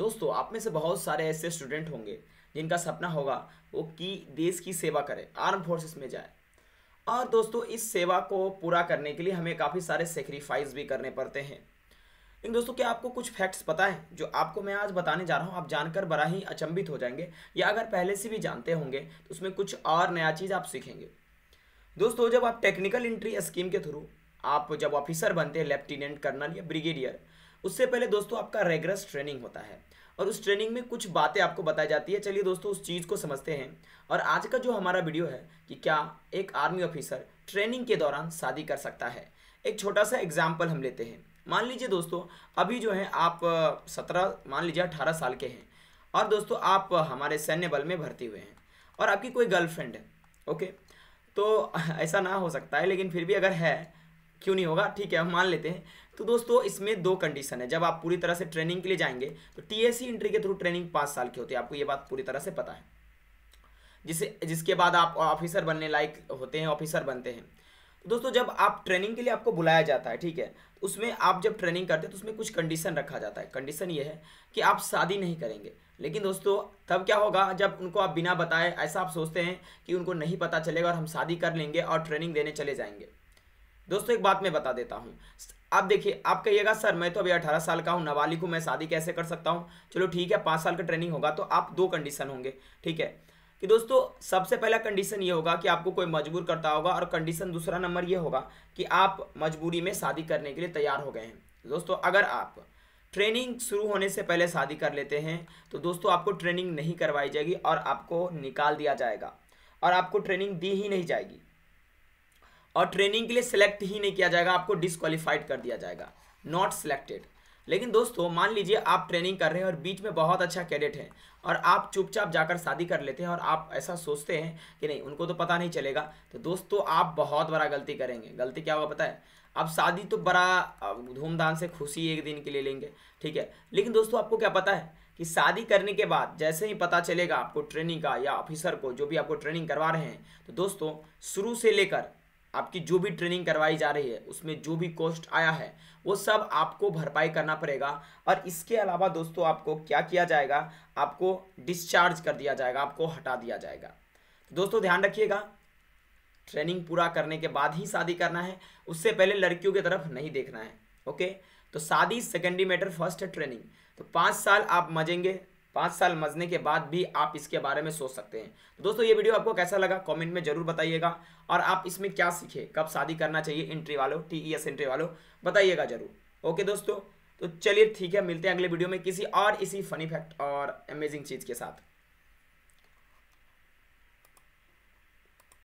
दोस्तों आप में से बहुत सारे ऐसे स्टूडेंट होंगे जिनका सपना होगा वो कि देश की सेवा करें आर्म फोर्सेस में जाए और दोस्तों इस सेवा को पूरा करने के लिए हमें काफ़ी सारे सेक्रीफाइस भी करने पड़ते हैं लेकिन दोस्तों क्या आपको कुछ फैक्ट्स पता है जो आपको मैं आज बताने जा रहा हूँ आप जानकर बड़ा ही अचंभित हो जाएंगे या अगर पहले से भी जानते होंगे तो उसमें कुछ और नया चीज़ आप सीखेंगे दोस्तों जब आप टेक्निकल इंट्री स्कीम के थ्रू आप जब ऑफिसर बनते हैं लेफ्टिनेंट कर्नल या ब्रिगेडियर उससे पहले दोस्तों आपका रेगुलर ट्रेनिंग होता है और उस ट्रेनिंग में कुछ बातें आपको बताई जाती है चलिए दोस्तों उस चीज़ को समझते हैं और आज का जो हमारा वीडियो है कि क्या एक आर्मी ऑफिसर ट्रेनिंग के दौरान शादी कर सकता है एक छोटा सा एग्जाम्पल हम लेते हैं मान लीजिए दोस्तों अभी जो है आप सत्रह मान लीजिए अठारह साल के हैं और दोस्तों आप हमारे सैन्य बल में भर्ती हुए हैं और आपकी कोई गर्लफ्रेंड है ओके तो ऐसा ना हो सकता है लेकिन फिर भी अगर है क्यों नहीं होगा ठीक है हम मान लेते हैं तो दोस्तों इसमें दो कंडीशन है जब आप पूरी तरह से ट्रेनिंग के लिए जाएंगे तो टीएससी एंट्री के थ्रू ट्रेनिंग पाँच साल की होती है आपको ये बात पूरी तरह से पता है जिसे जिसके बाद आप ऑफिसर बनने लायक होते हैं ऑफिसर बनते हैं दोस्तों जब आप ट्रेनिंग के लिए आपको बुलाया जाता है ठीक है तो उसमें आप जब ट्रेनिंग करते हैं तो उसमें कुछ कंडीशन रखा जाता है कंडीशन ये है कि आप शादी नहीं करेंगे लेकिन दोस्तों तब क्या होगा जब उनको आप बिना बताए ऐसा आप सोचते हैं कि उनको नहीं पता चलेगा और हम शादी कर लेंगे और ट्रेनिंग देने चले जाएंगे दोस्तों एक बात मैं बता देता हूँ आप देखिए आप कहिएगा सर मैं तो अभी अठारह साल का हूँ नाबालिग हूँ मैं शादी कैसे कर सकता हूँ चलो ठीक है पाँच साल का ट्रेनिंग होगा तो आप दो कंडीशन होंगे ठीक है कि दोस्तों सबसे पहला कंडीशन ये होगा कि आपको कोई मजबूर करता होगा और कंडीशन दूसरा नंबर ये होगा कि आप मजबूरी में शादी करने के लिए तैयार हो गए हैं दोस्तों अगर आप ट्रेनिंग शुरू होने से पहले शादी कर लेते हैं तो दोस्तों आपको ट्रेनिंग नहीं करवाई जाएगी और आपको निकाल दिया जाएगा और आपको ट्रेनिंग दी ही नहीं जाएगी और ट्रेनिंग के लिए सिलेक्ट ही नहीं किया जाएगा आपको डिसक्वालीफाइड कर दिया जाएगा नॉट सिलेक्टेड लेकिन दोस्तों मान लीजिए आप ट्रेनिंग कर रहे हैं और बीच में बहुत अच्छा कैडेट है और आप चुपचाप जाकर शादी कर लेते हैं और आप ऐसा सोचते हैं कि नहीं उनको तो पता नहीं चलेगा तो दोस्तों आप बहुत बड़ा गलती करेंगे गलती क्या होगा पता है अब शादी तो बड़ा धूमधाम से खुशी एक दिन के लिए लेंगे ठीक है लेकिन दोस्तों आपको क्या पता है कि शादी करने के बाद जैसे ही पता चलेगा आपको ट्रेनिंग का या ऑफिसर को जो भी आपको ट्रेनिंग करवा रहे हैं तो दोस्तों शुरू से लेकर आपकी जो भी ट्रेनिंग करवाई जा रही है उसमें जो भी कॉस्ट आया है वो सब आपको भरपाई करना पड़ेगा और इसके अलावा दोस्तों आपको क्या किया जाएगा आपको डिस्चार्ज कर दिया जाएगा आपको हटा दिया जाएगा दोस्तों ध्यान रखिएगा ट्रेनिंग पूरा करने के बाद ही शादी करना है उससे पहले लड़कियों की तरफ नहीं देखना है ओके तो शादी सेकेंडरी मैटर फर्स्ट है ट्रेनिंग तो पाँच साल आप मजेंगे पाँच साल मजने के बाद भी आप इसके बारे में सोच सकते हैं तो दोस्तों ये वीडियो आपको कैसा लगा कमेंट में जरूर बताइएगा और आप इसमें क्या सीखे कब शादी करना चाहिए इंट्री वालों टी ई एस इंट्री वालों बताइएगा जरूर ओके दोस्तों तो चलिए ठीक है मिलते हैं अगले वीडियो में किसी और इसी फनी फैक्ट और अमेजिंग चीज़ के साथ